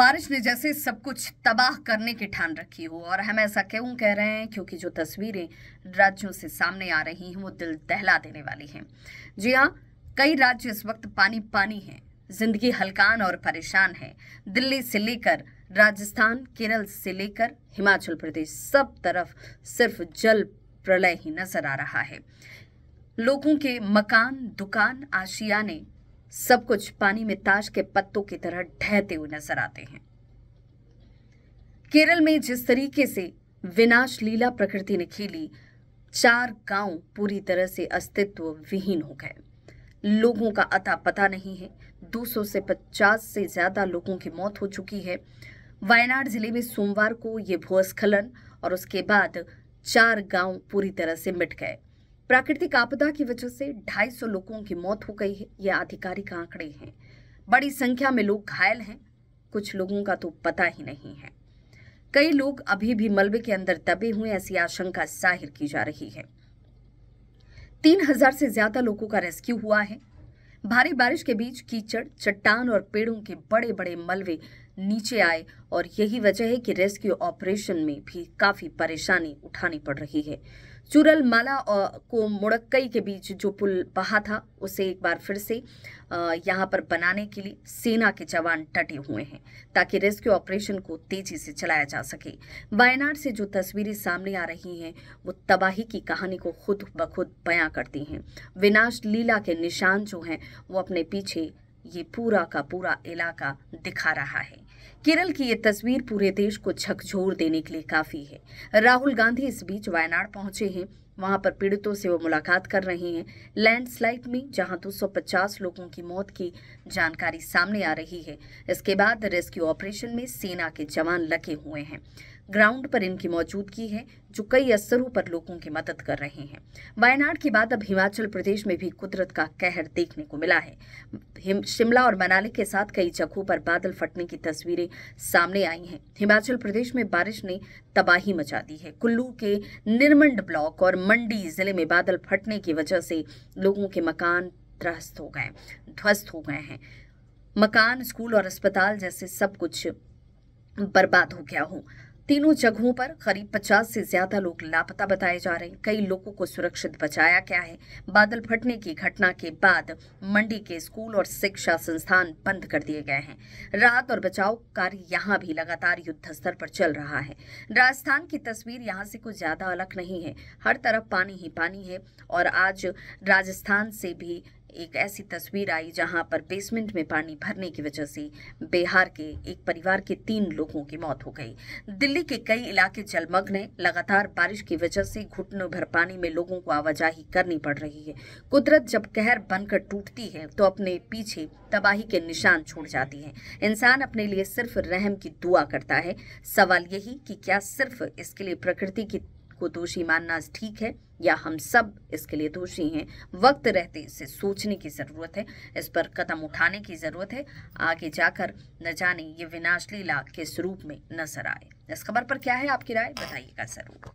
बारिश ने जैसे सब कुछ तबाह करने की ठान रखी हो और हम ऐसा क्यों कह रहे हैं क्योंकि जो तस्वीरें राज्यों से सामने आ रही हैं वो दिल दहला देने वाली हैं जी हाँ कई राज्य इस वक्त पानी पानी हैं जिंदगी हलकान और परेशान है दिल्ली से लेकर राजस्थान केरल से लेकर हिमाचल प्रदेश सब तरफ सिर्फ जल प्रलय ही नजर आ रहा है लोगों के मकान दुकान आशियाने सब कुछ पानी में ताश के पत्तों की तरह ढहते हुए नजर आते हैं केरल में जिस तरीके से विनाश लीला प्रकृति ने खेली चार गांव पूरी तरह से अस्तित्व विहीन हो गए लोगों का अता पता नहीं है 200 से 50 से ज्यादा लोगों की मौत हो चुकी है वायनाड जिले में सोमवार को ये भूस्खलन और उसके बाद चार गांव पूरी तरह से मिट गए प्राकृतिक आपदा की वजह से 250 लोगों की मौत हो गई है ये आधिकारिक आंकड़े हैं बड़ी संख्या में लोग घायल हैं कुछ लोगों का तो पता ही नहीं है कई लोग अभी भी मलबे के अंदर दबे हुए ऐसी आशंका जाहिर की जा रही है तीन हजार से ज्यादा लोगों का रेस्क्यू हुआ है भारी बारिश के बीच कीचड़ चट्टान और पेड़ों के बड़े बड़े मलबे नीचे आए और यही वजह है कि रेस्क्यू ऑपरेशन में भी काफी परेशानी उठानी पड़ रही है चुरल माला को मुड़क्कई के बीच जो पुल बहा था उसे एक बार फिर से यहाँ पर बनाने के लिए सेना के जवान डटे हुए हैं ताकि रेस्क्यू ऑपरेशन को तेजी से चलाया जा सके वायनाड से जो तस्वीरें सामने आ रही हैं वो तबाही की कहानी को खुद ब खुद बयां करती हैं विनाश लीला के निशान जो हैं वो अपने पीछे ये पूरा का पूरा इलाका दिखा रहा है केरल की ये तस्वीर पूरे देश को झकझोर देने के लिए काफी है राहुल गांधी इस बीच वायनाड पहुंचे हैं वहां पर पीड़ितों से वो मुलाकात कर रहे हैं लैंडस्लाइड में जहां 250 लोगों की मौत की जानकारी सामने आ रही है इसके बाद रेस्क्यू ऑपरेशन में सेना के जवान लगे हुए हैं ग्राउंड पर इनकी मौजूदगी है जो कई असरों पर लोगों की मदद कर रहे हैं वायनाड के बाद अब हिमाचल प्रदेश में भी कुदरत का कहर देखने को मिला है शिमला और मनाली के साथ कई जगहों पर बादल फटने की तस्वीरें सामने आई हैं हिमाचल प्रदेश में बारिश ने तबाही मचा दी है कुल्लू के निर्मंड ब्लॉक और मंडी जिले में बादल फटने की वजह से लोगों के मकान त्रस्त हो गए ध्वस्त हो गए हैं मकान स्कूल और अस्पताल जैसे सब कुछ बर्बाद हो गया हो तीनों जगहों पर करीब 50 से ज्यादा लोग लापता बताए जा रहे हैं कई लोगों को सुरक्षित बचाया गया है बादल फटने की घटना के बाद मंडी के स्कूल और शिक्षा संस्थान बंद कर दिए गए हैं राहत और बचाव कार्य यहाँ भी लगातार युद्ध स्तर पर चल रहा है राजस्थान की तस्वीर यहाँ से कुछ ज्यादा अलग नहीं है हर तरफ पानी ही पानी है और आज राजस्थान से भी एक ऐसी तस्वीर आई जहां पर बेसमेंट में पानी भरने की वजह से बिहार के एक परिवार के तीन लोगों की मौत हो गई दिल्ली के कई इलाके जलमग्न हैं लगातार बारिश की वजह से घुटनों भर पानी में लोगों को आवाजाही करनी पड़ रही है कुदरत जब कहर बनकर टूटती है तो अपने पीछे तबाही के निशान छोड़ जाती है इंसान अपने लिए सिर्फ रहम की दुआ करता है सवाल यही कि क्या सिर्फ इसके लिए प्रकृति की को दोषी मानना ठीक है या हम सब इसके लिए दोषी हैं वक्त रहते इसे सोचने की ज़रूरत है इस पर कदम उठाने की ज़रूरत है आगे जाकर न जाने ये विनाश लीला किस रूप में नजर आए इस खबर पर क्या है आपकी राय बताइएगा ज़रूर